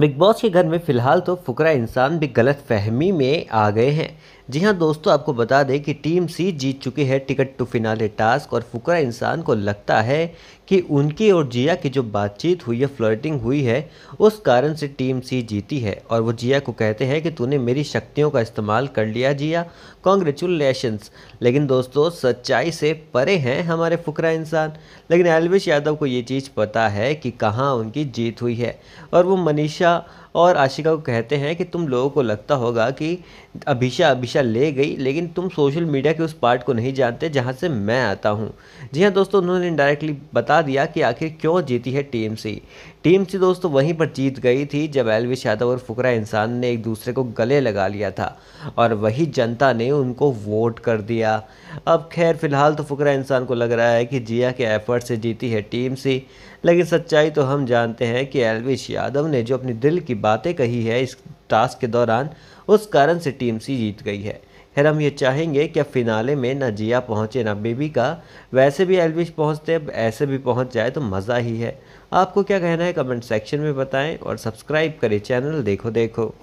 big boss के घर में फ़िलहाल तो फुकरा इंसान भी गलत फहमी में आ गए हैं जी हाँ दोस्तों आपको बता दें कि टीम सी जीत चुकी है टिकट टू फिनाले टास्क और फुकरा इंसान को लगता है कि उनकी और जिया की जो बातचीत हुई है फ्लर्टिंग हुई है उस कारण से टीम सी जीती है और वो जिया को कहते हैं कि तूने मेरी शक्तियों का इस्तेमाल कर लिया जिया कॉन्ग्रेचुलेशंस लेकिन दोस्तों सच्चाई से परे हैं हमारे फुकरा इंसान लेकिन एलविश यादव को ये चीज़ पता है कि कहाँ उनकी जीत हुई है और वो मनीषा अभिषा और आशिका को कहते हैं कि तुम लोगों को लगता होगा कि अभिषा अभिषा ले गई लेकिन तुम सोशल मीडिया के उस पार्ट को नहीं जानते जहां से मैं आता हूं जी हाँ दोस्तों उन्होंने डायरेक्टली बता दिया कि आखिर क्यों जीती है टीम सी टीम सी दोस्तों वहीं पर जीत गई थी जब एलविश यादव और फुकरा इंसान ने एक दूसरे को गले लगा लिया था और वही जनता ने उनको वोट कर दिया अब खैर फिलहाल तो फुकरा इंसान को लग रहा है कि जिया के एफर्ट से जीती है टीम सी लेकिन सच्चाई तो हम जानते हैं कि एलविश यादव ने जो अपनी दिल की बातें कही है इस टास्क के दौरान उस कारण से टीम सी जीत गई है खैर हम ये चाहेंगे कि फ़िनाले में ना जिया पहुँचे ना बेबी का वैसे भी एलविश पहुँचते अब ऐसे भी पहुँच जाए तो मज़ा ही है आपको क्या कहना है कमेंट सेक्शन में बताएं और सब्सक्राइब करें चैनल देखो देखो